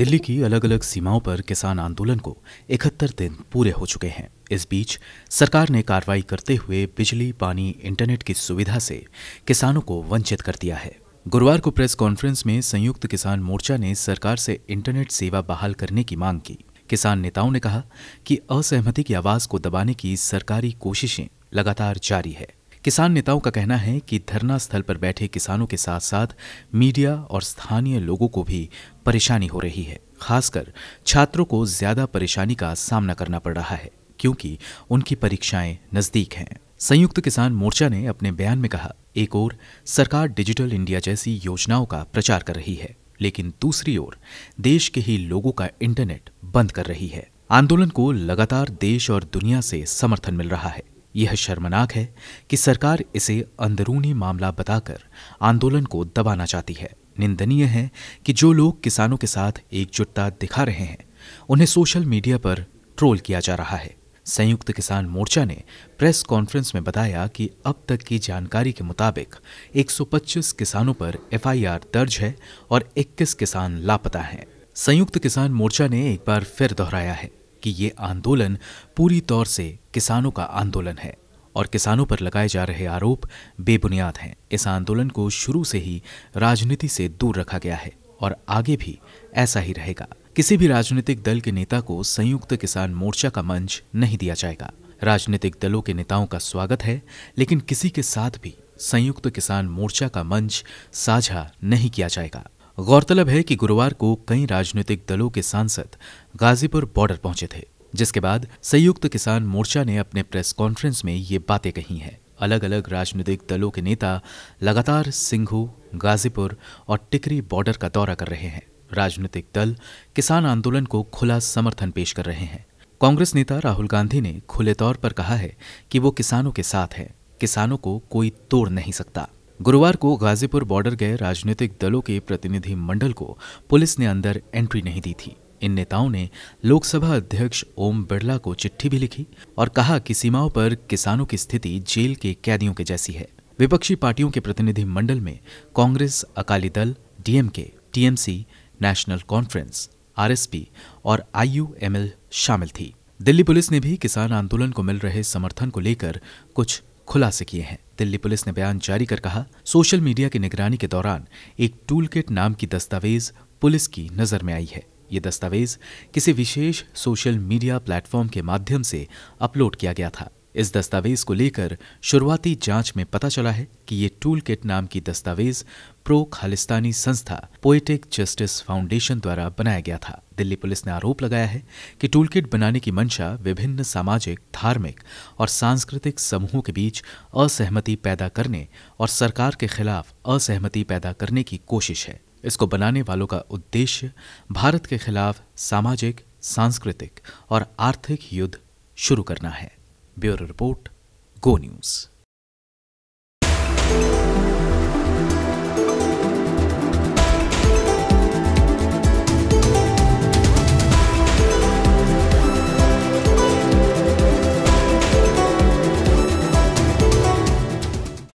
दिल्ली की अलग अलग सीमाओं पर किसान आंदोलन को इकहत्तर दिन पूरे हो चुके हैं इस बीच सरकार ने कार्रवाई करते हुए बिजली पानी इंटरनेट की सुविधा से किसानों को वंचित कर दिया है गुरुवार को प्रेस कॉन्फ्रेंस में संयुक्त किसान मोर्चा ने सरकार से इंटरनेट सेवा बहाल करने की मांग की किसान नेताओं ने कहा कि असहमति की आवाज को दबाने की सरकारी कोशिशें लगातार जारी है किसान नेताओं का कहना है कि धरना स्थल पर बैठे किसानों के साथ साथ मीडिया और स्थानीय लोगों को भी परेशानी हो रही है खासकर छात्रों को ज्यादा परेशानी का सामना करना पड़ रहा है क्योंकि उनकी परीक्षाएं नजदीक हैं संयुक्त किसान मोर्चा ने अपने बयान में कहा एक ओर सरकार डिजिटल इंडिया जैसी योजनाओं का प्रचार कर रही है लेकिन दूसरी ओर देश के ही लोगों का इंटरनेट बंद कर रही है आंदोलन को लगातार देश और दुनिया से समर्थन मिल रहा है यह शर्मनाक है कि सरकार इसे अंदरूनी मामला बताकर आंदोलन को दबाना चाहती है निंदनीय है कि जो लोग किसानों के साथ एकजुटता दिखा रहे हैं उन्हें सोशल मीडिया पर ट्रोल किया जा रहा है संयुक्त किसान मोर्चा ने प्रेस कॉन्फ्रेंस में बताया कि अब तक की जानकारी के मुताबिक 125 किसानों पर एफआईआर दर्ज है और 21 किसान लापता हैं। संयुक्त किसान मोर्चा ने एक बार फिर दोहराया है कि ये आंदोलन पूरी तौर से किसानों का आंदोलन है और किसानों पर लगाए जा रहे आरोप बेबुनियाद हैं इस आंदोलन को शुरू से ही राजनीति से दूर रखा गया है और आगे भी ऐसा ही रहेगा किसी भी राजनीतिक दल के नेता को संयुक्त किसान मोर्चा का मंच नहीं दिया जाएगा राजनीतिक दलों के नेताओं का स्वागत है लेकिन किसी के साथ भी संयुक्त किसान मोर्चा का मंच साझा नहीं किया जाएगा गौरतलब है कि गुरुवार को कई राजनीतिक दलों के सांसद गाजीपुर बॉर्डर पहुंचे थे जिसके बाद संयुक्त किसान मोर्चा ने अपने प्रेस कॉन्फ्रेंस में ये बातें कही हैं अलग अलग राजनीतिक दलों के नेता लगातार सिंघू गाजीपुर और टिकरी बॉर्डर का दौरा कर रहे हैं राजनीतिक दल किसान आंदोलन को खुला समर्थन पेश कर रहे हैं कांग्रेस नेता राहुल गांधी ने खुले तौर पर कहा है कि वो किसानों के साथ है किसानों को कोई तोड़ नहीं सकता गुरुवार को गाजीपुर बॉर्डर गए राजनीतिक दलों के प्रतिनिधि मंडल को पुलिस ने अंदर एंट्री नहीं दी थी इन नेताओं ने लोकसभा अध्यक्ष ओम बिरला को चिट्ठी भी लिखी और कहा कि सीमाओं पर किसानों की स्थिति जेल के कैदियों के जैसी है विपक्षी पार्टियों के प्रतिनिधि मंडल में Congress Akali Dal DMK TMC National Conference RSP और आईयूएमएल शामिल थी दिल्ली पुलिस ने भी किसान आंदोलन को मिल रहे समर्थन को लेकर कुछ खुलासे किए हैं दिल्ली पुलिस ने बयान जारी कर कहा सोशल मीडिया की निगरानी के दौरान एक टूल किट नाम की दस्तावेज पुलिस की नजर में आई है ये दस्तावेज किसी विशेष सोशल मीडिया प्लेटफॉर्म के माध्यम से अपलोड किया गया था इस दस्तावेज को लेकर शुरुआती जांच में पता चला है कि ये टूल किट नाम की दस्तावेज प्रो खालिस्तानी संस्था पोइटिक जस्टिस फाउंडेशन द्वारा बनाया गया था दिल्ली पुलिस ने आरोप लगाया है कि टूल किट बनाने की मंशा विभिन्न सामाजिक धार्मिक और सांस्कृतिक समूहों के बीच असहमति पैदा करने और सरकार के खिलाफ असहमति पैदा करने की कोशिश है इसको बनाने वालों का उद्देश्य भारत के खिलाफ सामाजिक सांस्कृतिक और आर्थिक युद्ध शुरू करना है Bureau Report, Go News.